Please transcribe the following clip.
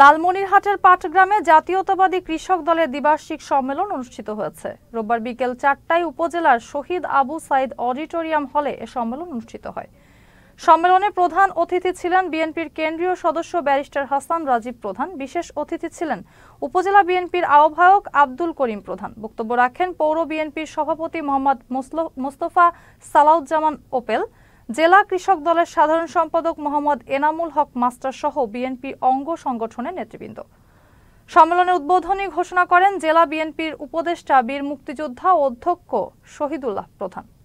লালমনিরহাটের পাটগ্রামে জাতীয়তাবাদী কৃষক দলের দ্বিবার্ষিক সম্মেলন অনুষ্ঠিত হয়েছে রোববার বিকেল চারটায় উপজেলার শহীদ আবু সাইদ অডিটোরিয়াম হলে এ সম্মেলন অনুষ্ঠিত হয় সম্মেলনে প্রধান অতিথি ছিলেন বিএনপির কেন্দ্রীয় সদস্য ব্যারিস্টার হাসান রাজীব প্রধান বিশেষ অতিথি ছিলেন উপজেলা বিএনপির আহ্বায়ক আব্দুল করিম প্রধান বক্তব্য রাখেন পৌর বিএনপির সভাপতি মোহাম্মদ মোস্তফা সালাউজ্জামান ওপেল জেলা কৃষক দলের সাধারণ সম্পাদক মোহাম্মদ এনামুল হক মাস্টার সহ বিএনপি অঙ্গ সংগঠনের নেতৃবৃন্দ সম্মেলনে উদ্বোধনী ঘোষণা করেন জেলা বিএনপির উপদেষ্টা বীর মুক্তিযোদ্ধা অধ্যক্ষ শহীদুল্লাহ প্রধান